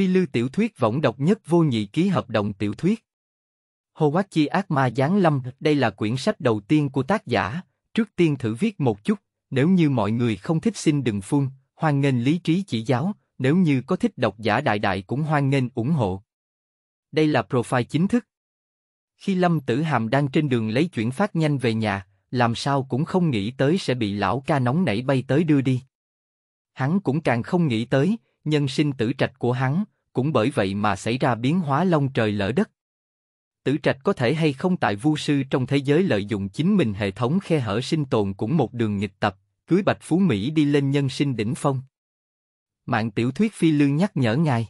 Phi Lưu tiểu thuyết võng độc nhất vô nhị ký hợp đồng tiểu thuyết. Chi Ác Ma Giáng Lâm, đây là quyển sách đầu tiên của tác giả, trước tiên thử viết một chút, nếu như mọi người không thích xin đừng phun, hoan nghênh lý trí chỉ giáo, nếu như có thích độc giả đại đại cũng hoan nghênh ủng hộ. Đây là profile chính thức. Khi Lâm Tử Hàm đang trên đường lấy chuyển phát nhanh về nhà, làm sao cũng không nghĩ tới sẽ bị lão ca nóng nảy bay tới đưa đi. Hắn cũng càng không nghĩ tới, nhân sinh tử trạch của hắn, cũng bởi vậy mà xảy ra biến hóa long trời lở đất. Tử trạch có thể hay không tại vu sư trong thế giới lợi dụng chính mình hệ thống khe hở sinh tồn cũng một đường nghịch tập, cưới bạch phú Mỹ đi lên nhân sinh đỉnh phong. Mạng tiểu thuyết phi lương nhắc nhở ngài.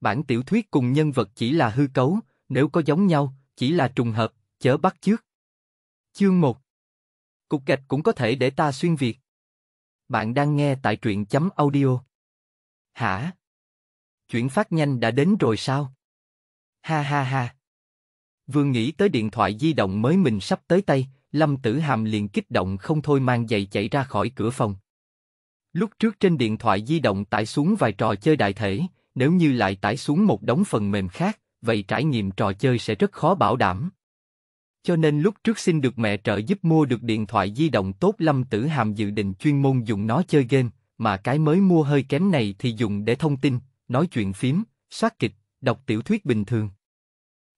Bản tiểu thuyết cùng nhân vật chỉ là hư cấu, nếu có giống nhau, chỉ là trùng hợp, chớ bắt chước. Chương 1 Cục gạch cũng có thể để ta xuyên việt. Bạn đang nghe tại truyện chấm audio Hả? Chuyển phát nhanh đã đến rồi sao? Ha ha ha. vương nghĩ tới điện thoại di động mới mình sắp tới tay, Lâm Tử Hàm liền kích động không thôi mang giày chạy ra khỏi cửa phòng. Lúc trước trên điện thoại di động tải xuống vài trò chơi đại thể, nếu như lại tải xuống một đống phần mềm khác, vậy trải nghiệm trò chơi sẽ rất khó bảo đảm. Cho nên lúc trước xin được mẹ trợ giúp mua được điện thoại di động tốt Lâm Tử Hàm dự định chuyên môn dùng nó chơi game, mà cái mới mua hơi kém này thì dùng để thông tin, nói chuyện phím, soát kịch, đọc tiểu thuyết bình thường.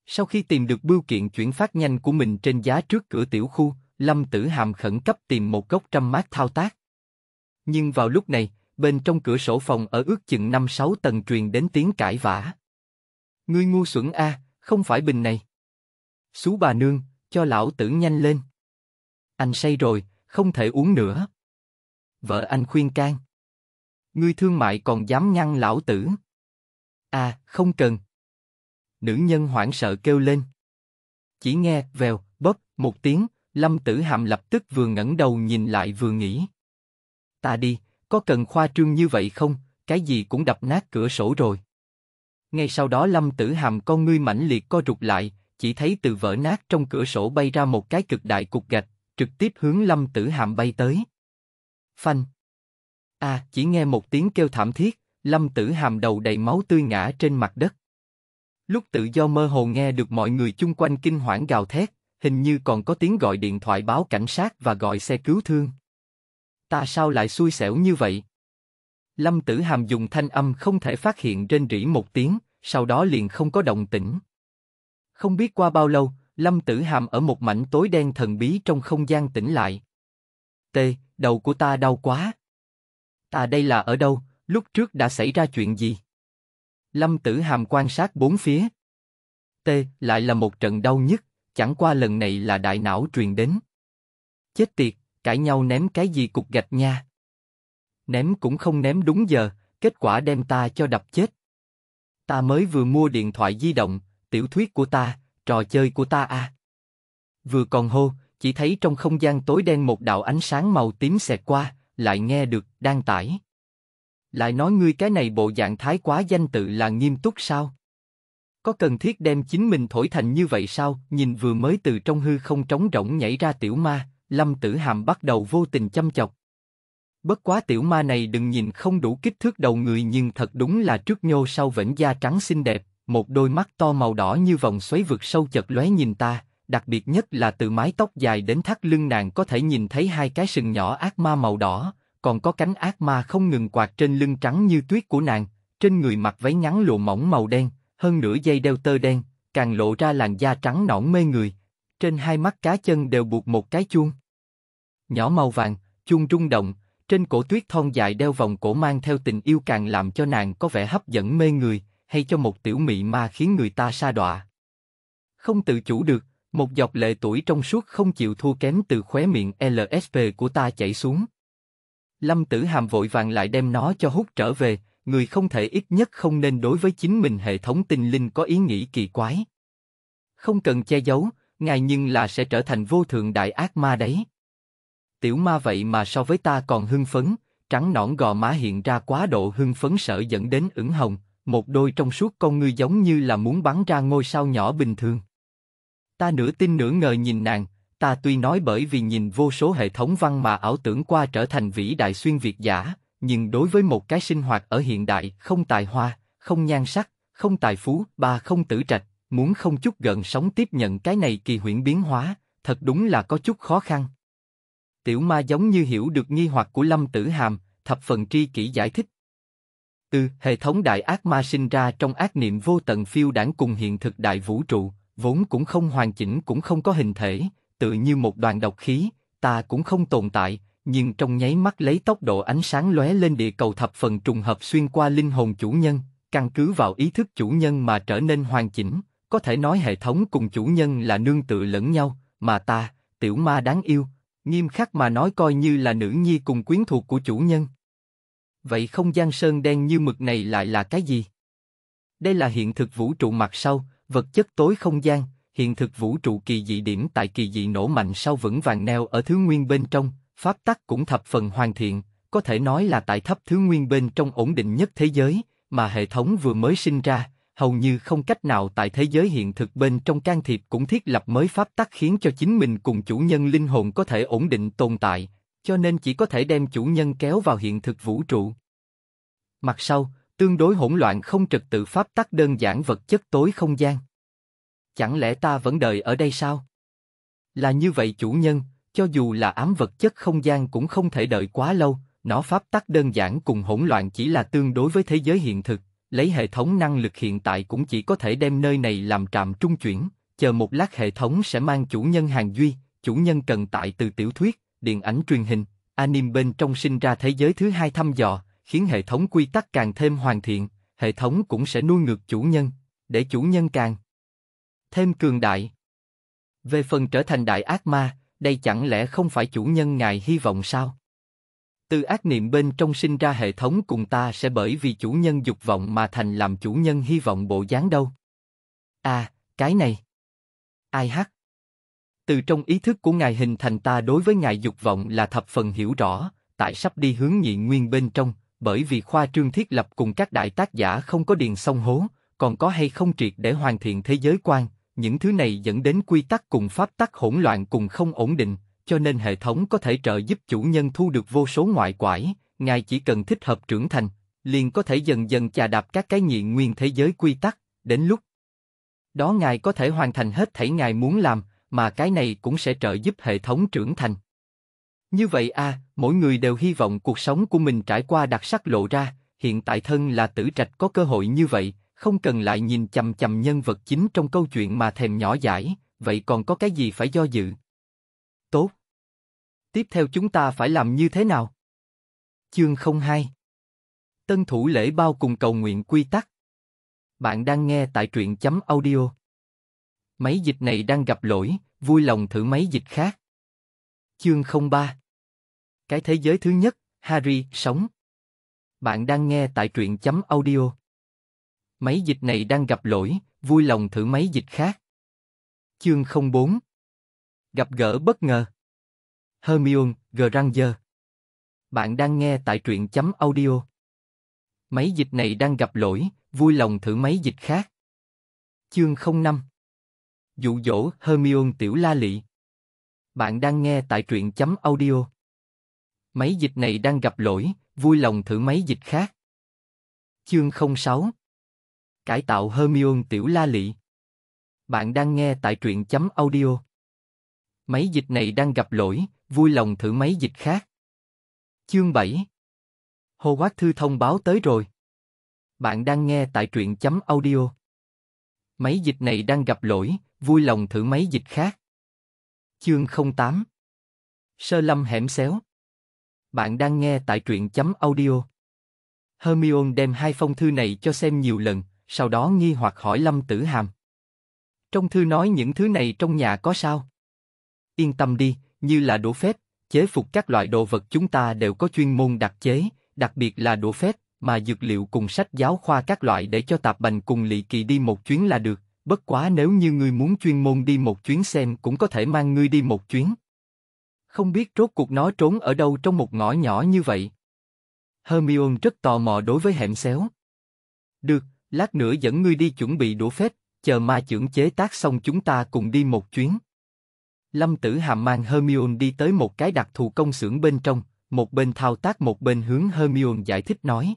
Sau khi tìm được bưu kiện chuyển phát nhanh của mình trên giá trước cửa tiểu khu, Lâm Tử Hàm khẩn cấp tìm một gốc trăm mát thao tác. Nhưng vào lúc này, bên trong cửa sổ phòng ở ước chừng 5-6 tầng truyền đến tiếng cãi vã. Ngươi ngu xuẩn a, không phải bình này. Xú bà nương, cho lão tử nhanh lên. Anh say rồi, không thể uống nữa. Vợ anh khuyên can. Ngươi thương mại còn dám ngăn lão tử. À, không cần. Nữ nhân hoảng sợ kêu lên. Chỉ nghe, vèo, bóp, một tiếng, lâm tử hàm lập tức vừa ngẩng đầu nhìn lại vừa nghĩ. Ta đi, có cần khoa trương như vậy không, cái gì cũng đập nát cửa sổ rồi. Ngay sau đó lâm tử hàm con ngươi mãnh liệt co rụt lại, chỉ thấy từ vỡ nát trong cửa sổ bay ra một cái cực đại cục gạch, trực tiếp hướng lâm tử hàm bay tới. Phanh. À, chỉ nghe một tiếng kêu thảm thiết, Lâm Tử Hàm đầu đầy máu tươi ngã trên mặt đất. Lúc tự do mơ hồ nghe được mọi người chung quanh kinh hoảng gào thét, hình như còn có tiếng gọi điện thoại báo cảnh sát và gọi xe cứu thương. Ta sao lại xui xẻo như vậy? Lâm Tử Hàm dùng thanh âm không thể phát hiện trên rỉ một tiếng, sau đó liền không có động tĩnh. Không biết qua bao lâu, Lâm Tử Hàm ở một mảnh tối đen thần bí trong không gian tỉnh lại. tê, đầu của ta đau quá ta đây là ở đâu, lúc trước đã xảy ra chuyện gì? Lâm Tử Hàm quan sát bốn phía. T, lại là một trận đau nhất, chẳng qua lần này là đại não truyền đến. Chết tiệt, cãi nhau ném cái gì cục gạch nha. Ném cũng không ném đúng giờ, kết quả đem ta cho đập chết. Ta mới vừa mua điện thoại di động, tiểu thuyết của ta, trò chơi của ta à. Vừa còn hô, chỉ thấy trong không gian tối đen một đạo ánh sáng màu tím xẹt qua, lại nghe được, đang tải. Lại nói ngươi cái này bộ dạng thái quá danh tự là nghiêm túc sao? Có cần thiết đem chính mình thổi thành như vậy sao? Nhìn vừa mới từ trong hư không trống rỗng nhảy ra tiểu ma, lâm tử hàm bắt đầu vô tình chăm chọc. Bất quá tiểu ma này đừng nhìn không đủ kích thước đầu người nhưng thật đúng là trước nhô sau vẫn da trắng xinh đẹp, một đôi mắt to màu đỏ như vòng xoáy vực sâu chật lóe nhìn ta, đặc biệt nhất là từ mái tóc dài đến thắt lưng nàng có thể nhìn thấy hai cái sừng nhỏ ác ma màu đỏ, còn có cánh ác ma không ngừng quạt trên lưng trắng như tuyết của nàng, trên người mặc váy ngắn lộ mỏng màu đen, hơn nửa dây đeo tơ đen, càng lộ ra làn da trắng nõn mê người. Trên hai mắt cá chân đều buộc một cái chuông. Nhỏ màu vàng, chuông rung động, trên cổ tuyết thon dài đeo vòng cổ mang theo tình yêu càng làm cho nàng có vẻ hấp dẫn mê người, hay cho một tiểu mị ma khiến người ta sa đọa. Không tự chủ được, một giọt lệ tuổi trong suốt không chịu thua kém từ khóe miệng LSP của ta chảy xuống. Lâm Tử Hàm vội vàng lại đem nó cho hút trở về, người không thể ít nhất không nên đối với chính mình hệ thống tinh linh có ý nghĩ kỳ quái. Không cần che giấu, ngài nhưng là sẽ trở thành vô thượng đại ác ma đấy. Tiểu ma vậy mà so với ta còn hưng phấn, trắng nõn gò má hiện ra quá độ hưng phấn sợ dẫn đến ửng hồng, một đôi trong suốt con ngươi giống như là muốn bắn ra ngôi sao nhỏ bình thường. Ta nửa tin nửa ngờ nhìn nàng, ta tuy nói bởi vì nhìn vô số hệ thống văn mà ảo tưởng qua trở thành vĩ đại xuyên việt giả, nhưng đối với một cái sinh hoạt ở hiện đại không tài hoa, không nhan sắc, không tài phú, ba không tử trạch, muốn không chút gần sống tiếp nhận cái này kỳ huyễn biến hóa, thật đúng là có chút khó khăn. Tiểu ma giống như hiểu được nghi hoặc của Lâm Tử Hàm, thập phần tri kỷ giải thích. Từ hệ thống đại ác ma sinh ra trong ác niệm vô tận phiêu đảng cùng hiện thực đại vũ trụ, vốn cũng không hoàn chỉnh cũng không có hình thể, tự như một đoàn độc khí, ta cũng không tồn tại, nhưng trong nháy mắt lấy tốc độ ánh sáng lóe lên địa cầu thập phần trùng hợp xuyên qua linh hồn chủ nhân, căn cứ vào ý thức chủ nhân mà trở nên hoàn chỉnh, có thể nói hệ thống cùng chủ nhân là nương tự lẫn nhau, mà ta, tiểu ma đáng yêu, nghiêm khắc mà nói coi như là nữ nhi cùng quyến thuộc của chủ nhân. Vậy không gian sơn đen như mực này lại là cái gì? Đây là hiện thực vũ trụ mặt sau, vật chất tối không gian, hiện thực vũ trụ kỳ dị điểm tại kỳ dị nổ mạnh sau vững vàng neo ở thứ nguyên bên trong, pháp tắc cũng thập phần hoàn thiện, có thể nói là tại thấp thứ nguyên bên trong ổn định nhất thế giới, mà hệ thống vừa mới sinh ra, hầu như không cách nào tại thế giới hiện thực bên trong can thiệp cũng thiết lập mới pháp tắc khiến cho chính mình cùng chủ nhân linh hồn có thể ổn định tồn tại, cho nên chỉ có thể đem chủ nhân kéo vào hiện thực vũ trụ. Mặt sau, Tương đối hỗn loạn không trực tự pháp tắc đơn giản vật chất tối không gian. Chẳng lẽ ta vẫn đợi ở đây sao? Là như vậy chủ nhân, cho dù là ám vật chất không gian cũng không thể đợi quá lâu, nó pháp tắc đơn giản cùng hỗn loạn chỉ là tương đối với thế giới hiện thực, lấy hệ thống năng lực hiện tại cũng chỉ có thể đem nơi này làm trạm trung chuyển, chờ một lát hệ thống sẽ mang chủ nhân hàng duy, chủ nhân cần tại từ tiểu thuyết, điện ảnh truyền hình, anime bên trong sinh ra thế giới thứ hai thăm dò, khiến hệ thống quy tắc càng thêm hoàn thiện, hệ thống cũng sẽ nuôi ngược chủ nhân, để chủ nhân càng thêm cường đại. Về phần trở thành đại ác ma, đây chẳng lẽ không phải chủ nhân ngài hy vọng sao? Từ ác niệm bên trong sinh ra hệ thống cùng ta sẽ bởi vì chủ nhân dục vọng mà thành làm chủ nhân hy vọng bộ dáng đâu. À, cái này. Ai hát? Từ trong ý thức của ngài hình thành ta đối với ngài dục vọng là thập phần hiểu rõ, tại sắp đi hướng nhị nguyên bên trong, bởi vì khoa trương thiết lập cùng các đại tác giả không có điền song hố, còn có hay không triệt để hoàn thiện thế giới quan, những thứ này dẫn đến quy tắc cùng pháp tắc hỗn loạn cùng không ổn định, cho nên hệ thống có thể trợ giúp chủ nhân thu được vô số ngoại quải, ngài chỉ cần thích hợp trưởng thành, liền có thể dần dần chà đạp các cái nhị nguyên thế giới quy tắc, đến lúc đó ngài có thể hoàn thành hết thảy ngài muốn làm, mà cái này cũng sẽ trợ giúp hệ thống trưởng thành. Như vậy a, mỗi người đều hy vọng cuộc sống của mình trải qua đặc sắc lộ ra, hiện tại thân là tử trạch có cơ hội như vậy, không cần lại nhìn chầm chầm nhân vật chính trong câu chuyện mà thèm nhỏ giải, vậy còn có cái gì phải do dự? Tốt. Tiếp theo chúng ta phải làm như thế nào? Chương không hai Tân thủ lễ bao cùng cầu nguyện quy tắc Bạn đang nghe tại truyện chấm audio Máy dịch này đang gặp lỗi, vui lòng thử máy dịch khác. Chương không ba cái thế giới thứ nhất, Harry, sống. Bạn đang nghe tại truyện chấm audio. Máy dịch này đang gặp lỗi, vui lòng thử máy dịch khác. Chương 04 Gặp gỡ bất ngờ Hermione, Granger Bạn đang nghe tại truyện chấm audio. Máy dịch này đang gặp lỗi, vui lòng thử máy dịch khác. Chương 05 Dụ dỗ Hermione Tiểu La Lị Bạn đang nghe tại truyện chấm audio Máy dịch này đang gặp lỗi, vui lòng thử máy dịch khác. Chương 06 Cải tạo Hermione Tiểu La Lị Bạn đang nghe tại truyện chấm audio. Máy dịch này đang gặp lỗi, vui lòng thử máy dịch khác. Chương 7 Hồ Quát Thư thông báo tới rồi. Bạn đang nghe tại truyện chấm audio. Máy dịch này đang gặp lỗi, vui lòng thử máy dịch khác. Chương 08 Sơ lâm hẻm xéo bạn đang nghe tại truyện chấm audio. Hermione đem hai phong thư này cho xem nhiều lần, sau đó nghi hoặc hỏi Lâm Tử Hàm. Trong thư nói những thứ này trong nhà có sao? Yên tâm đi, như là đũa phép, chế phục các loại đồ vật chúng ta đều có chuyên môn đặc chế, đặc biệt là đũa phép, mà dược liệu cùng sách giáo khoa các loại để cho tạp bành cùng lị kỳ đi một chuyến là được. Bất quá nếu như ngươi muốn chuyên môn đi một chuyến xem cũng có thể mang ngươi đi một chuyến. Không biết rốt cuộc nó trốn ở đâu trong một ngõ nhỏ như vậy. Hermione rất tò mò đối với hẻm xéo. Được, lát nữa dẫn ngươi đi chuẩn bị đũa phép, chờ ma trưởng chế tác xong chúng ta cùng đi một chuyến. Lâm Tử Hàm mang Hermione đi tới một cái đặc thù công xưởng bên trong, một bên thao tác một bên hướng Hermione giải thích nói.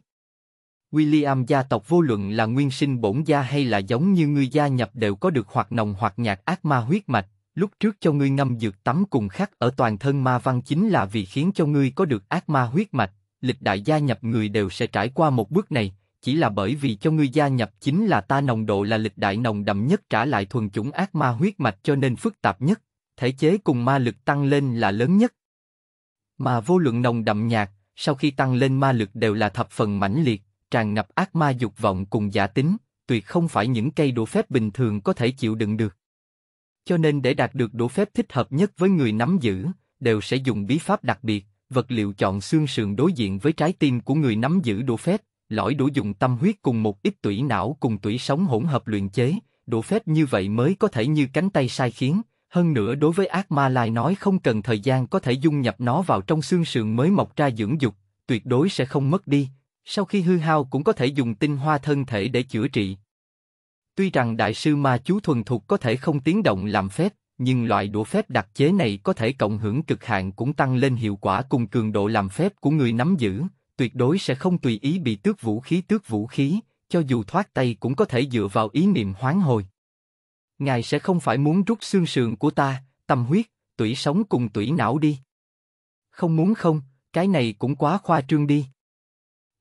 William gia tộc vô luận là nguyên sinh bổn gia hay là giống như ngươi gia nhập đều có được hoạt nồng hoặc nhạt ác ma huyết mạch, lúc trước cho ngươi ngâm dược tắm cùng khắc ở toàn thân ma văn chính là vì khiến cho ngươi có được ác ma huyết mạch, lịch đại gia nhập người đều sẽ trải qua một bước này, chỉ là bởi vì cho ngươi gia nhập chính là ta nồng độ là lịch đại nồng đậm nhất trả lại thuần chủng ác ma huyết mạch cho nên phức tạp nhất, thể chế cùng ma lực tăng lên là lớn nhất. Mà vô lượng nồng đậm nhạt, sau khi tăng lên ma lực đều là thập phần mãnh liệt, tràn ngập ác ma dục vọng cùng giả tính, tuyệt không phải những cây đũa phép bình thường có thể chịu đựng được. Cho nên để đạt được đũa phép thích hợp nhất với người nắm giữ, đều sẽ dùng bí pháp đặc biệt, vật liệu chọn xương sườn đối diện với trái tim của người nắm giữ đũa phép, lõi đũa dùng tâm huyết cùng một ít tủy não cùng tủy sống hỗn hợp luyện chế, đũa phép như vậy mới có thể như cánh tay sai khiến, hơn nữa đối với ác ma lai nói không cần thời gian có thể dung nhập nó vào trong xương sườn mới mọc ra dưỡng dục, tuyệt đối sẽ không mất đi. Sau khi hư hao cũng có thể dùng tinh hoa thân thể để chữa trị, Tuy rằng đại sư ma chú thuần thục có thể không tiến động làm phép, nhưng loại đũa phép đặc chế này có thể cộng hưởng cực hạn cũng tăng lên hiệu quả cùng cường độ làm phép của người nắm giữ, tuyệt đối sẽ không tùy ý bị tước vũ khí tước vũ khí, cho dù thoát tay cũng có thể dựa vào ý niệm hoán hồi. Ngài sẽ không phải muốn rút xương sườn của ta, tâm huyết, tủy sống cùng tủy não đi. Không muốn không, cái này cũng quá khoa trương đi.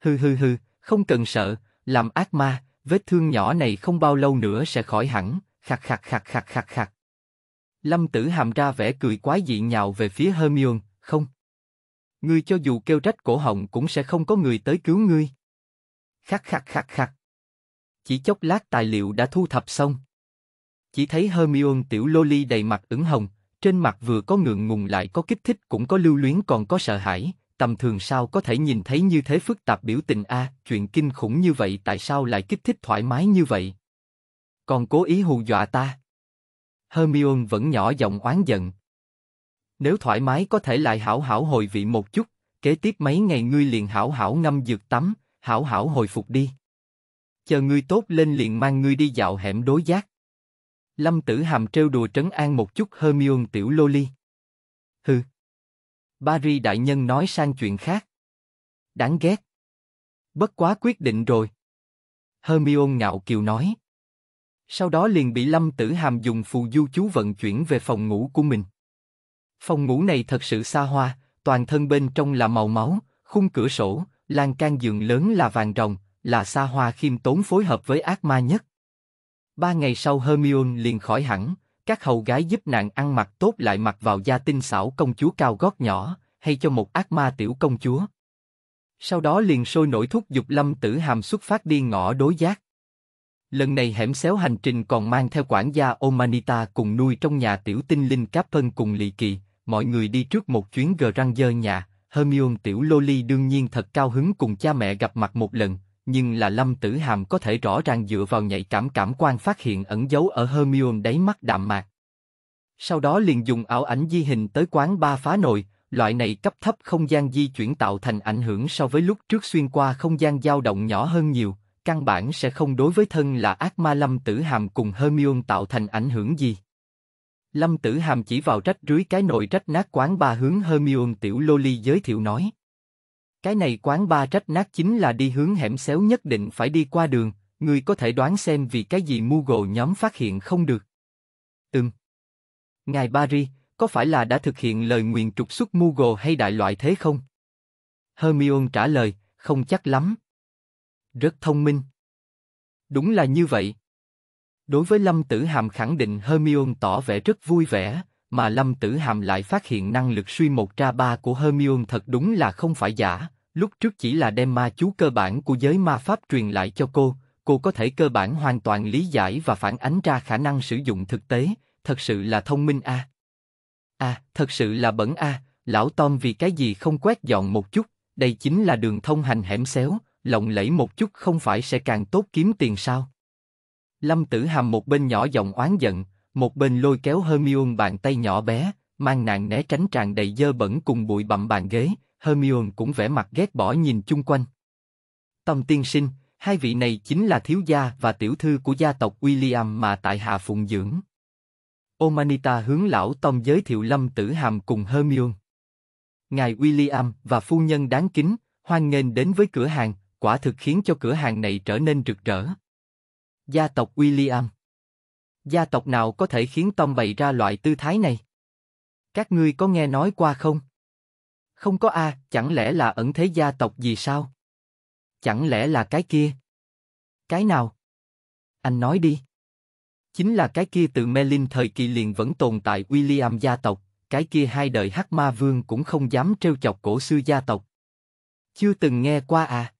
Hừ hừ hừ, không cần sợ, làm ác ma, Vết thương nhỏ này không bao lâu nữa sẽ khỏi hẳn, khạc khạc khạc khạc khạc khạc. Lâm tử hàm ra vẻ cười quái dị nhào về phía Hermione, không. Ngươi cho dù kêu trách cổ họng cũng sẽ không có người tới cứu ngươi. Khắc khắc khắc khắc. Chỉ chốc lát tài liệu đã thu thập xong. Chỉ thấy Hermione tiểu loli đầy mặt ửng hồng, trên mặt vừa có ngượng ngùng lại có kích thích cũng có lưu luyến còn có sợ hãi, tầm thường sao có thể nhìn thấy như thế phức tạp biểu tình a, chuyện kinh khủng như vậy tại sao lại kích thích thoải mái như vậy? Còn cố ý hù dọa ta. Hermione vẫn nhỏ giọng oán giận. Nếu thoải mái có thể lại hảo hảo hồi vị một chút, kế tiếp mấy ngày ngươi liền hảo hảo ngâm dược tắm, hảo hảo hồi phục đi. Chờ ngươi tốt lên liền mang ngươi đi dạo hẻm đối giác. Lâm Tử Hàm trêu đùa trấn an một chút Hermione tiểu Loli. Barry đại nhân nói sang chuyện khác. Đáng ghét. Bất quá quyết định rồi. Hermione ngạo kiều nói. Sau đó liền bị Lâm Tử Hàm dùng phù du chú vận chuyển về phòng ngủ của mình. Phòng ngủ này thật sự xa hoa, toàn thân bên trong là màu máu, khung cửa sổ, lan can giường lớn là vàng rồng, là xa hoa khiêm tốn phối hợp với ác ma nhất. Ba ngày sau Hermione liền khỏi hẳn, các hầu gái giúp nàng ăn mặc tốt lại mặc vào da tinh xảo công chúa cao gót nhỏ, hay cho một ác ma tiểu công chúa. Sau đó liền sôi nổi thúc giục lâm tử hàm xuất phát đi ngõ đối giác. Lần này hẻm xéo hành trình còn mang theo quản gia Omanita cùng nuôi trong nhà tiểu tinh linh cáp phân cùng lì kỳ, mọi người đi trước một chuyến gờ răng dơ nhà, Hermione tiểu Loli đương nhiên thật cao hứng cùng cha mẹ gặp mặt một lần, nhưng là Lâm Tử Hàm có thể rõ ràng dựa vào nhạy cảm cảm quan phát hiện ẩn dấu ở Hermione đáy mắt đạm mạc. Sau đó liền dùng ảo ảnh di hình tới quán ba phá nồi, loại này cấp thấp không gian di chuyển tạo thành ảnh hưởng so với lúc trước xuyên qua không gian dao động nhỏ hơn nhiều, căn bản sẽ không đối với thân là ác ma Lâm Tử Hàm cùng Hermione tạo thành ảnh hưởng gì. Lâm Tử Hàm chỉ vào trách rưới cái nồi trách nát quán ba hướng Hermione tiểu Loli giới thiệu nói. Cái này quán ba trách nát chính là đi hướng hẻm xéo nhất định phải đi qua đường, người có thể đoán xem vì cái gì Mugo nhóm phát hiện không được. Ừm. Ngài Barry, có phải là đã thực hiện lời nguyện trục xuất Mugo hay đại loại thế không? Hermione trả lời, không chắc lắm. Rất thông minh. Đúng là như vậy. Đối với Lâm Tử Hàm khẳng định Hermione tỏ vẻ rất vui vẻ, mà Lâm Tử Hàm lại phát hiện năng lực suy một tra ba của Hermione thật đúng là không phải giả, Lúc trước chỉ là đem ma chú cơ bản của giới ma pháp truyền lại cho cô, cô có thể cơ bản hoàn toàn lý giải và phản ánh ra khả năng sử dụng thực tế, thật sự là thông minh a. a, à, thật sự là bẩn a, lão Tom vì cái gì không quét dọn một chút, đây chính là đường thông hành hẻm xéo, lộng lẫy một chút không phải sẽ càng tốt kiếm tiền sao? Lâm Tử Hàm một bên nhỏ giọng oán giận, một bên lôi kéo Hermione bàn tay nhỏ bé, mang nàng né tránh tràn đầy dơ bẩn cùng bụi bặm bàn ghế, Hermione cũng vẻ mặt ghét bỏ nhìn chung quanh. Tông tiên sinh, hai vị này chính là thiếu gia và tiểu thư của gia tộc William mà tại hạ phụng dưỡng. Omanita hướng lão Tom giới thiệu Lâm Tử Hàm cùng Hermione. Ngài William và phu nhân đáng kính, hoan nghênh đến với cửa hàng, quả thực khiến cho cửa hàng này trở nên rực rỡ. Gia tộc William Gia tộc nào có thể khiến Tom bày ra loại tư thái này? Các ngươi có nghe nói qua không? Không có a chẳng lẽ là ẩn thế gia tộc gì sao? Chẳng lẽ là cái kia? Cái nào? Anh nói đi. Chính là cái kia từ Merlin thời kỳ liền vẫn tồn tại William gia tộc, cái kia hai đời hắc ma vương cũng không dám trêu chọc cổ sư gia tộc. Chưa từng nghe qua à?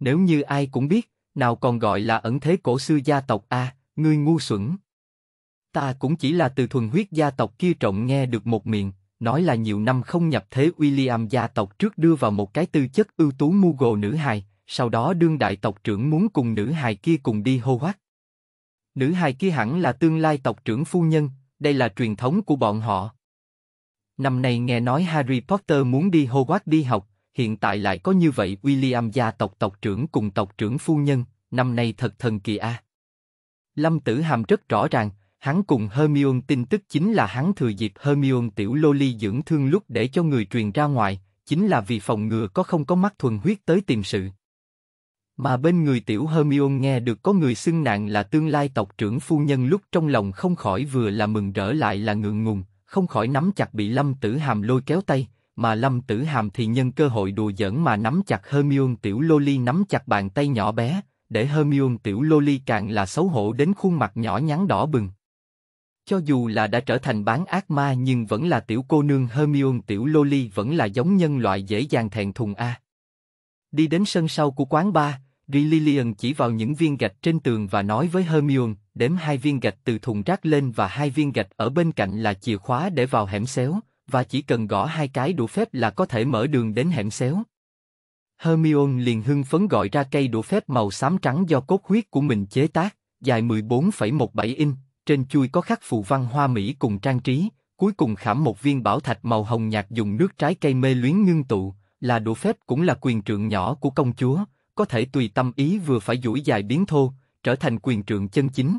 Nếu như ai cũng biết, nào còn gọi là ẩn thế cổ sư gia tộc a? ngươi ngu xuẩn. Ta cũng chỉ là từ thuần huyết gia tộc kia trộm nghe được một miệng, nói là nhiều năm không nhập thế William gia tộc trước đưa vào một cái tư chất ưu tú Mugo nữ hài, sau đó đương đại tộc trưởng muốn cùng nữ hài kia cùng đi hô hoát. Nữ hài kia hẳn là tương lai tộc trưởng phu nhân, đây là truyền thống của bọn họ. Năm nay nghe nói Harry Potter muốn đi Hogwarts đi học, hiện tại lại có như vậy William gia tộc tộc trưởng cùng tộc trưởng phu nhân, năm nay thật thần kỳ a. Lâm Tử Hàm rất rõ ràng, Hắn cùng Hermione tin tức chính là hắn thừa dịp Hermione tiểu Loli dưỡng thương lúc để cho người truyền ra ngoài, chính là vì phòng ngừa có không có mắt thuần huyết tới tìm sự. Mà bên người tiểu Hermione nghe được có người xưng nạn là tương lai tộc trưởng phu nhân lúc trong lòng không khỏi vừa là mừng rỡ lại là ngượng ngùng, không khỏi nắm chặt bị Lâm Tử Hàm lôi kéo tay, mà Lâm Tử Hàm thì nhân cơ hội đùa giỡn mà nắm chặt Hermione tiểu Loli nắm chặt bàn tay nhỏ bé, để Hermione tiểu Loli càng là xấu hổ đến khuôn mặt nhỏ nhắn đỏ bừng. Cho dù là đã trở thành bán ác ma nhưng vẫn là tiểu cô nương Hermione tiểu Loli vẫn là giống nhân loại dễ dàng thẹn thùng a. Đi đến sân sau của quán bar, Lillian chỉ vào những viên gạch trên tường và nói với Hermione, đếm hai viên gạch từ thùng rác lên và hai viên gạch ở bên cạnh là chìa khóa để vào hẻm xéo, và chỉ cần gõ hai cái đũa phép là có thể mở đường đến hẻm xéo. Hermione liền hưng phấn gọi ra cây đũa phép màu xám trắng do cốt huyết của mình chế tác, dài 14,17 inch, trên chui có khắc phù văn hoa mỹ cùng trang trí, cuối cùng khảm một viên bảo thạch màu hồng nhạt dùng nước trái cây mê luyến ngưng tụ, là đũa phép cũng là quyền trượng nhỏ của công chúa, có thể tùy tâm ý vừa phải duỗi dài biến thô, trở thành quyền trượng chân chính.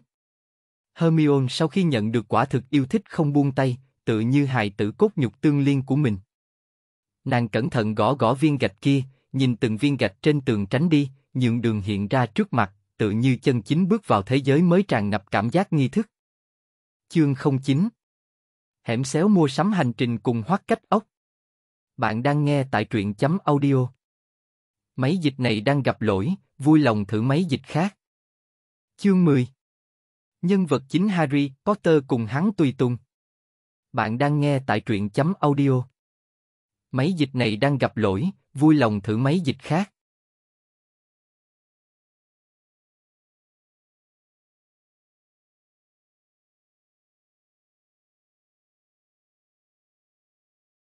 Hermione sau khi nhận được quả thực yêu thích không buông tay, tự như hài tử cốt nhục tương liên của mình. Nàng cẩn thận gõ gõ viên gạch kia, nhìn từng viên gạch trên tường tránh đi, nhượng đường hiện ra trước mặt, tự như chân chính bước vào thế giới mới tràn ngập cảm giác nghi thức. Chương 09 Hẻm xéo mua sắm hành trình cùng hoắc cách ốc Bạn đang nghe tại truyện chấm audio Máy dịch này đang gặp lỗi, vui lòng thử máy dịch khác. Chương 10 Nhân vật chính Harry Potter cùng hắn tùy tùng Bạn đang nghe tại truyện chấm audio Máy dịch này đang gặp lỗi, vui lòng thử máy dịch khác.